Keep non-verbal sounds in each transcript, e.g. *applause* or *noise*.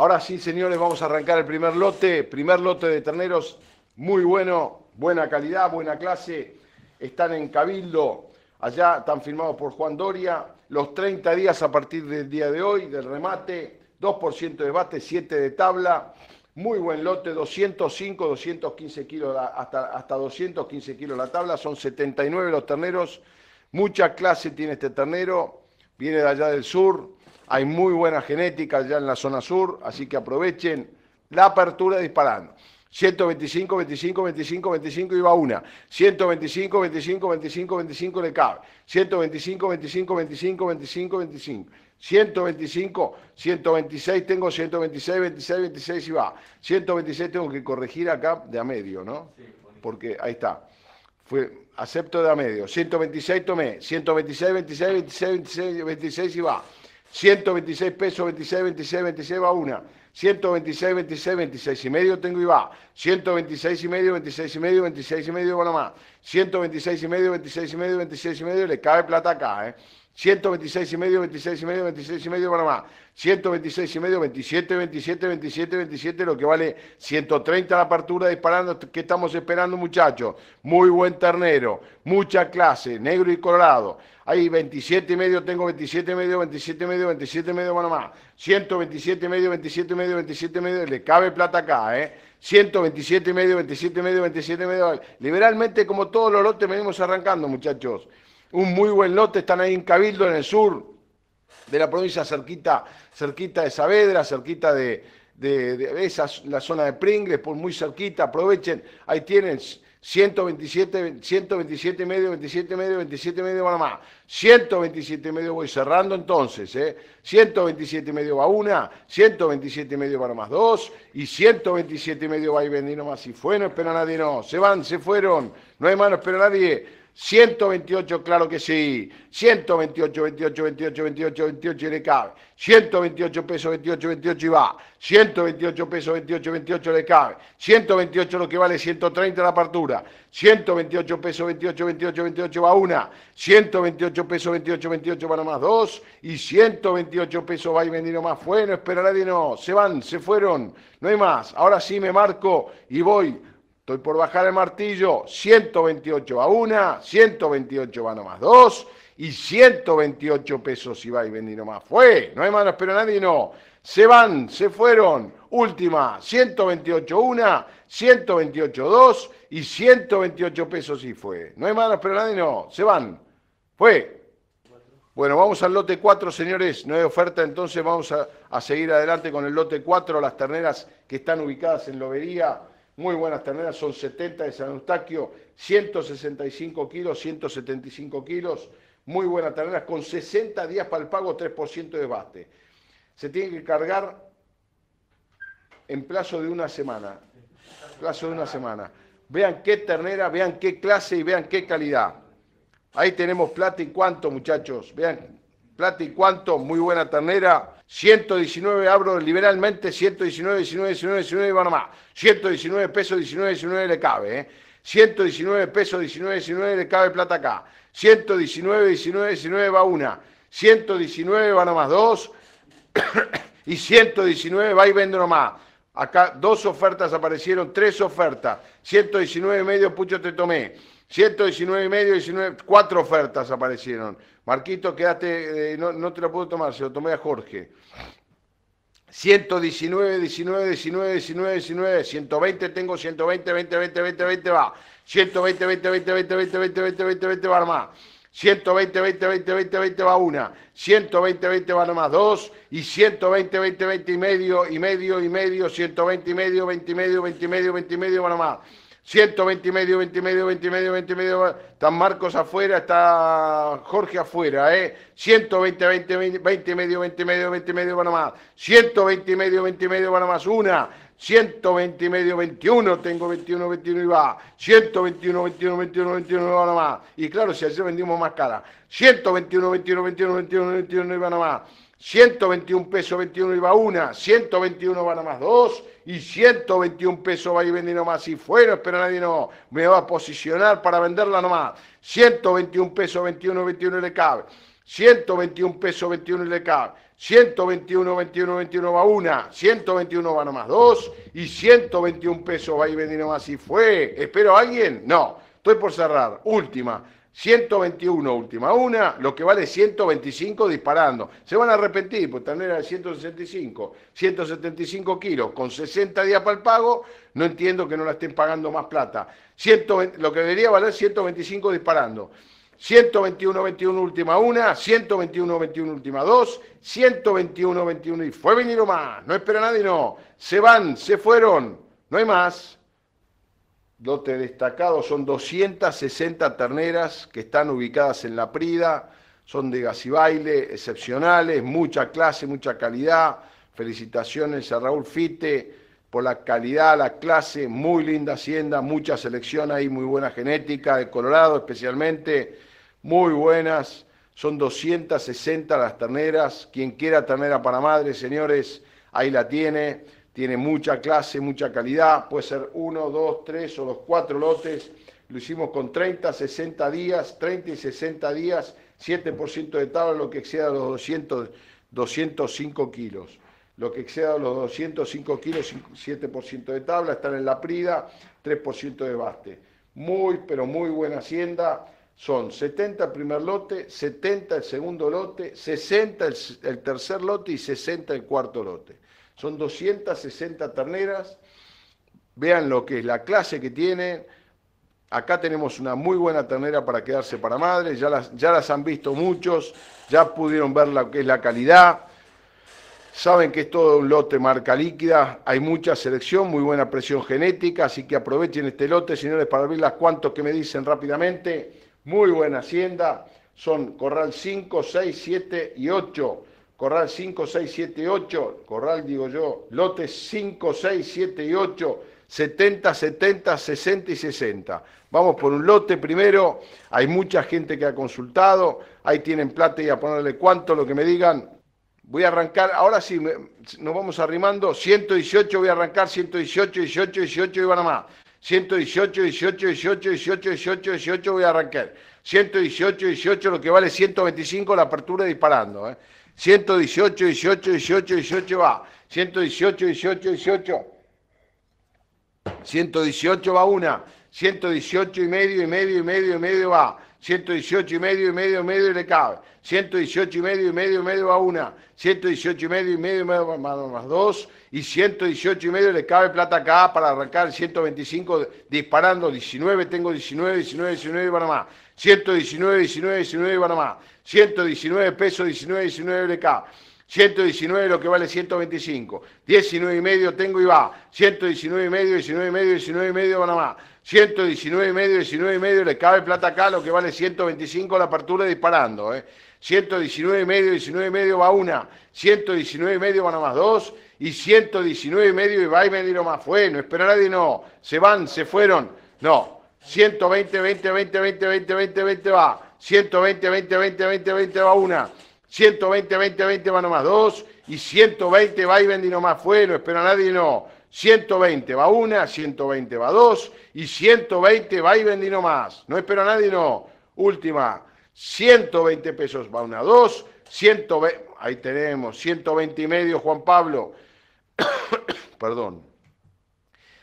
Ahora sí, señores, vamos a arrancar el primer lote. Primer lote de terneros muy bueno, buena calidad, buena clase. Están en Cabildo, allá están firmados por Juan Doria. Los 30 días a partir del día de hoy, del remate, 2% de bate, 7 de tabla. Muy buen lote, 205, 215 kilos, hasta, hasta 215 kilos la tabla. Son 79 los terneros. Mucha clase tiene este ternero. Viene de allá del sur hay muy buena genéticas ya en la zona sur, así que aprovechen la apertura disparando. 125, 25, 25, 25 y va una. 125, 25, 25, 25 le cabe. 125, 25, 25, 25, 25. 125, 126 tengo, 126, 26, 26 y va. 126 tengo que corregir acá de a medio, ¿no? Porque ahí está. Fue, acepto de a medio. 126 tomé. 126, 26, 26, 26, 26 y va. 126 pesos, 26, 26, 26 va una. 126, 26, 26 y medio tengo y va. 126 y medio, 26 y medio, 26 y medio va bueno, más. 126 y medio, 26 y medio, 26 y medio, le cabe plata acá, ¿eh? 126 y medio, 26 y medio, 26 y medio Panamá, 126 y medio, 27, 27, 27, 27, lo que vale 130 la apertura disparando, ¿qué estamos esperando muchachos? Muy buen ternero, mucha clase, negro y colorado. Ahí 27 y medio, tengo 27 y medio, 27 y medio, 27 y medio Panamá, 127 y medio, 27 y medio, 27 y medio, le cabe plata acá, ¿eh? 127 y medio, 27 y medio, 27 y medio. Liberalmente, como todos los lotes, venimos arrancando, muchachos un muy buen lote, están ahí en Cabildo, en el sur de la provincia, cerquita, cerquita de Saavedra, cerquita de, de, la zona de Pringles, por muy cerquita, aprovechen, ahí tienen 127, 127 y medio, 27 medio, 27 y medio más 127 medio voy cerrando entonces, ¿eh? 127 medio va una, 127 y medio para más dos y 127 y medio va y vendí nomás y fue, no espera nadie, no, se van, se fueron, no hay no espera nadie. 128, claro que sí. 128, 28, 28, 28, 28 y le cabe. 128 pesos, 28, 28 y va. 128 pesos, 28, 28 le cabe. 128 lo que vale 130 la apertura. 128 pesos, 28, 28, 28 va una. 128 pesos, 28, 28 van a más dos. Y 128 pesos va y vendido más. bueno, espera nadie, no. Se van, se fueron. No hay más. Ahora sí me marco y voy Estoy por bajar el martillo. 128 va una, 128 va nomás dos y 128 pesos va y vendi nomás. Fue, no hay manos, pero nadie no. Se van, se fueron. Última, 128 una, 128 dos y 128 pesos y fue. No hay manos, pero nadie no. Se van. Fue. Bueno, vamos al lote 4, señores. No hay oferta, entonces vamos a, a seguir adelante con el lote 4, las terneras que están ubicadas en Lobería muy buenas terneras, son 70 de San Eustaquio, 165 kilos, 175 kilos, muy buenas terneras, con 60 días para el pago, 3% de baste. Se tiene que cargar en plazo de una semana. Plazo de una semana. Vean qué ternera, vean qué clase y vean qué calidad. Ahí tenemos plata y cuánto, muchachos. Vean, plata y cuánto, muy buena ternera. 119, abro liberalmente, 119, 19, 19, 19 y va nomás. 119 pesos, 19, 19 le cabe, ¿eh? 119 pesos, 19, 19 le cabe plata acá. 119, 19, 19 va una. 119 va nomás dos. *coughs* y 119 va y vende nomás. Acá dos ofertas aparecieron, tres ofertas. 119 medio, pucho te tomé. 119 y medio, 19, cuatro ofertas aparecieron. Marquito, quedaste, no, no, te lo puedo tomar, se lo tomé a Jorge. 119, 19, 19, 19, 19, 120 tengo, 120, 20, 20, 20, 20 va. 120, 20, 20, 20, 20, 20, 20, 20, 20 va nomás 120, 20, 20, 20, 20 va una, 120, 20 va nomás dos, y 120, 20, 20 y medio, y medio, y medio, 120 y medio, 20 y medio, 20 y medio, 20 y medio va nomás. 120 y medio, 20 y medio, 20 y medio, 20 y medio. Está Marcos afuera, está Jorge afuera, ¿eh? 120, 20, 20, 20 y medio, 20 y medio, 20 y medio, 120 y medio, 20 y medio, más Una. 120 y medio, 21. Tengo 21, 21 y va. 121, 21, 21, 21 y más, Y claro, si así vendimos más cara. 121, 21, 21, 21, 21 y más. 121 pesos 21 iba una, 121 van a más dos y 121 pesos va a ir vendiendo más. Y fuera, espera nadie no me va a posicionar para venderla nomás. 121 pesos 21 21 le cabe. 121 pesos 21 le cabe. 121, 21, 21 va una, 121 a más dos y 121 pesos va a ir vendiendo más. Y fue, ¿espero alguien? No, estoy por cerrar. Última, 121 última una, lo que vale 125 disparando. Se van a arrepentir, pues también era de 165, 175 kilos, con 60 días para el pago, no entiendo que no la estén pagando más plata. 120, lo que debería valer 125 disparando. 121, 21 última una, 121, 21 última dos, 121, 21 y fue venir más. No espera nadie, no. Se van, se fueron, no hay más. Dote destacado son 260 terneras que están ubicadas en La Prida, son de baile excepcionales, mucha clase, mucha calidad. Felicitaciones a Raúl Fite por la calidad, la clase, muy linda hacienda, mucha selección ahí, muy buena genética, de Colorado especialmente, muy buenas. Son 260 las terneras. Quien quiera ternera para madre, señores, ahí la tiene tiene mucha clase, mucha calidad, puede ser uno, dos, tres o los cuatro lotes. Lo hicimos con 30, 60 días, 30 y 60 días, 7% de tabla, lo que exceda los 205 kilos. Lo que exceda los 205 kilos, 7% de tabla, están en la Prida, 3% de baste. Muy, pero muy buena hacienda. Son 70 el primer lote, 70 el segundo lote, 60 el tercer lote y 60 el cuarto lote. Son 260 terneras. Vean lo que es la clase que tienen. Acá tenemos una muy buena ternera para quedarse para madre. Ya las, ya las han visto muchos. Ya pudieron ver lo que es la calidad. Saben que es todo un lote marca líquida, hay mucha selección, muy buena presión genética, así que aprovechen este lote, señores, para verlas las cuantos que me dicen rápidamente. Muy buena hacienda, son corral 5, 6, 7 y 8 corral 5, 6, 7, 8, corral digo yo, lotes 5, 6, 7 y 8, 70, 70, 60 y 60. Vamos por un lote primero, hay mucha gente que ha consultado, ahí tienen plata y a ponerle cuánto, lo que me digan. Voy a arrancar, ahora sí, nos vamos arrimando, 118, voy a arrancar 118, 18, 18 y van a más. 118, 18, 18, 18, 18, 18, voy a arrancar. 118, 18, lo que vale 125 la apertura disparando. ¿eh? 118, 18, 18, 18 va. 118, 18, 18. 118 va una. 118 y medio, y medio, y medio, y medio va. 118 y medio, y medio, y medio le cabe. 118 y medio, y medio, y medio va una. 118 y medio, y medio, y medio más, más dos. Y 118 y medio le cabe plata acá para arrancar 125 disparando 19. Tengo 19, 19, 19 y para más. 119, 19, 19 van a más. 119 pesos, 19, 19 BK. 119 lo que vale 125, 19 y medio tengo y va, 119 y medio, 19 y medio, 19 y medio van a más. 119 y medio, 19 y medio, le cabe plata acá, lo que vale 125 la apertura disparando, 119 y medio, 19 y medio va una, 119 y medio van a más dos, y 119 y medio y va y medio más fue, no espera nadie, no, se van, se fueron, no, 120, 20, 20, 20, 20, 20, 20 va. 120, 20, 20, 20, 20 va una. 120, 20, 20 va nomás dos. Y 120 va y vendí nomás fue, no espera nadie, no. 120 va una, 120 va dos. Y 120 va y vendí nomás. No espera nadie, no. Última. 120 pesos va una dos. 120, ahí tenemos. 120 y medio, Juan Pablo. *coughs* Perdón.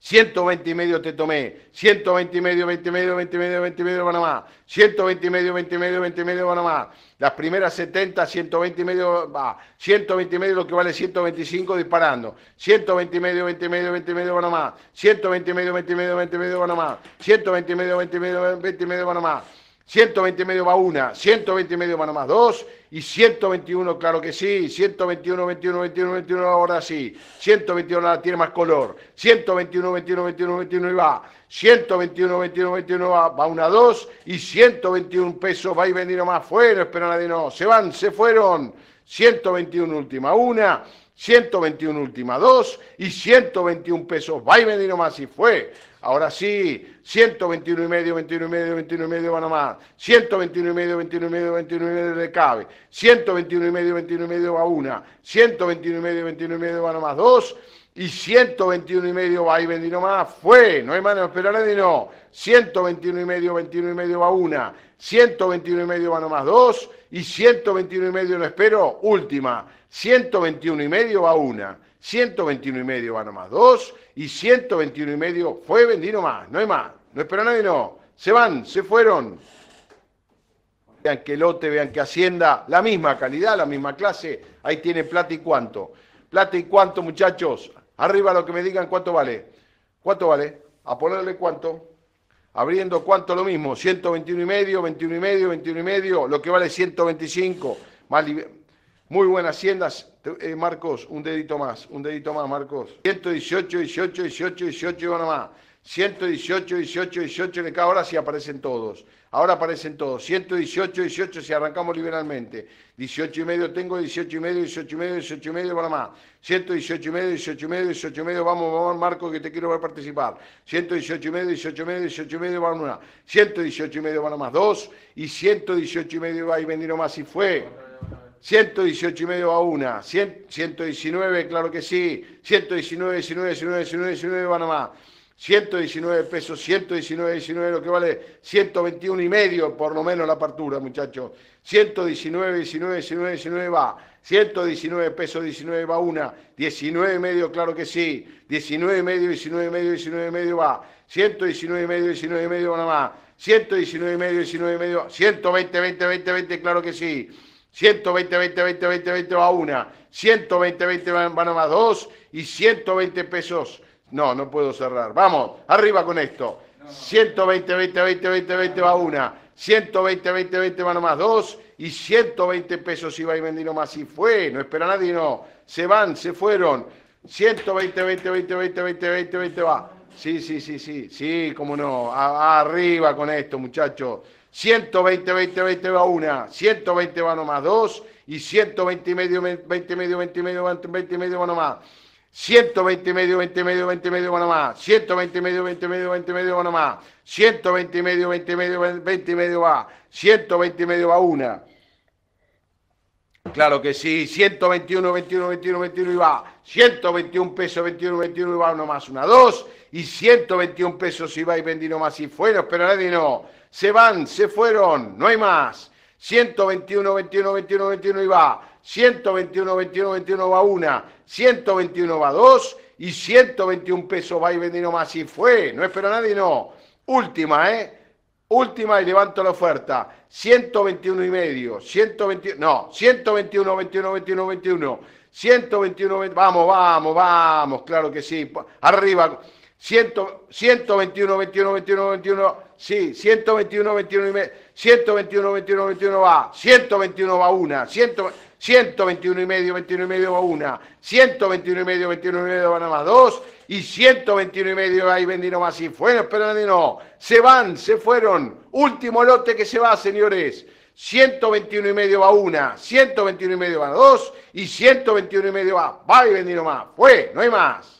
120 y medio te tomé, 120 y medio, 20 y medio, 20 y medio, 20 y medio Panamá, 120 y medio, 20 y medio, 20 y medio Panamá, las primeras 70, 120 y medio, va, 120 y medio lo que vale 125 disparando, 120 y medio, 20 y medio, 20 y medio Panamá, 120 y medio, 20 y medio, 20 y medio Panamá, 120 y medio, 20 y medio, 20 y medio Panamá. 120 y medio va una, 120 y medio van más dos y 121, claro que sí, 121, 21, 21, 21 ahora sí, 121 la tiene más color, 121, 21, 21, 21 y va, 121, 21, 21 va, va una dos y 121 pesos va y venir más, fuera, espera nadie no, se van, se fueron, 121 última una. 121 última 2 y 121 pesos. Va y vendió más y fue. Ahora sí, 121 y medio, 21 y medio, 21 y medio, van más. 121 y medio, 21 y medio, 21 y medio le cabe. 121 y medio, 21 y medio va una. 121 y medio, 21 y medio van más dos. Y 121 y medio va y vendió más. Fue, no hay mano esperar nadie no. 121 y medio, 21 y medio va una. 121 y medio van más dos. Y 121 y medio no espero, última. 121 y medio va una, 121 y medio va nomás dos y 121 y medio fue vendido más, no hay más, no espera nadie, no. Se van, se fueron. Vean que lote, vean que hacienda, la misma calidad, la misma clase, ahí tiene plata y cuánto. Plata y cuánto, muchachos. Arriba lo que me digan cuánto vale. ¿Cuánto vale? A ponerle cuánto. Abriendo cuánto lo mismo, 121 y medio, 21 y medio, 21 y medio, lo que vale 125, más muy buenas haciendas, Marcos, un dedito más, un dedito más, Marcos. 118, 18, 18, 18 y a más. 118, 18, 18, cada ahora sí aparecen todos. Ahora aparecen todos. 118, 18 si arrancamos liberalmente. 18 y medio tengo, 18 y medio, 18 y medio, 18 y medio, a más. 118 y medio, 18 y medio, 18 y medio, vamos, vamos, Marcos, que te quiero ver participar. 118 y medio, 18 y medio, 18 y medio, vamos una. 118 y medio, a más. Dos. Y 118 y medio, va y venir más y fue. 118 y medio a una, 119, claro que sí, 119, 19, 19, 19, 19, van a más 119 pesos, 119, 19, lo que vale 121 y medio por lo menos la apertura, muchachos. 119, 19, 19, 19 va. 119 pesos, 19 va una. 19 y medio, claro que sí. 19 y medio, 19 y medio, 19 y medio va. 119 y medio, 19 y medio nada más. 119 y medio, 19 y medio. 120, 20, 20, 20, claro que sí. 120, 20, 20, 20, 20 va una, 120, 20 van nomás más dos y 120 pesos. No, no puedo cerrar. Vamos, arriba con esto. 120, 20, 20, 20, 20 va una, 120, 20, 20 van nomás más dos y 120 pesos iba y vendino más y fue. No espera nadie, no. Se van, se fueron. 120, 20, 20, 20, 20, 20, 20 va. Sí, sí, sí, sí, sí, cómo no. arriba con esto, muchachos. 120, 20, 20 va una, 120 va nomás dos y 120 y medio, 20 medio, 20 medio, 20 y medio va nomás. 120 y medio, 20 medio, 20 medio va nomás. 120 y medio, 20 medio, 20 medio va nomás. 120 y medio, 20 medio, 20 y medio va. 120 y medio va una. Claro que sí, 121, 21, 21, 21 y va. 121 pesos, 21, 21 y va nomás una 2 y 121 pesos y vendí más y fueron, pero nadie no. Se van, se fueron, no hay más. 121, 21, 21, 21 y va. 121, 21, 21 va una. 121 va dos. Y 121 pesos va y vendino más. Y fue. No espero nadie, no. Última, ¿eh? Última y levanto la oferta. 121 y medio. 121, no. 121, 21, 21, 21. 121, vamos, vamos, vamos. Claro que sí. Arriba. 121, 21, 21, 21, sí, 121, 21 y medio, 121, 21, 21 va, 121 va una, 100, 121 y medio, 21 y medio va una, 121 y medio, 21 y medio van a más dos, y 121 y medio ahí vendino más y fueron, pero no, se van, se fueron, último lote que se va, señores. 121 y medio va una, 121 y medio va dos y 121 y medio va, va y vendino más, fue, no hay más.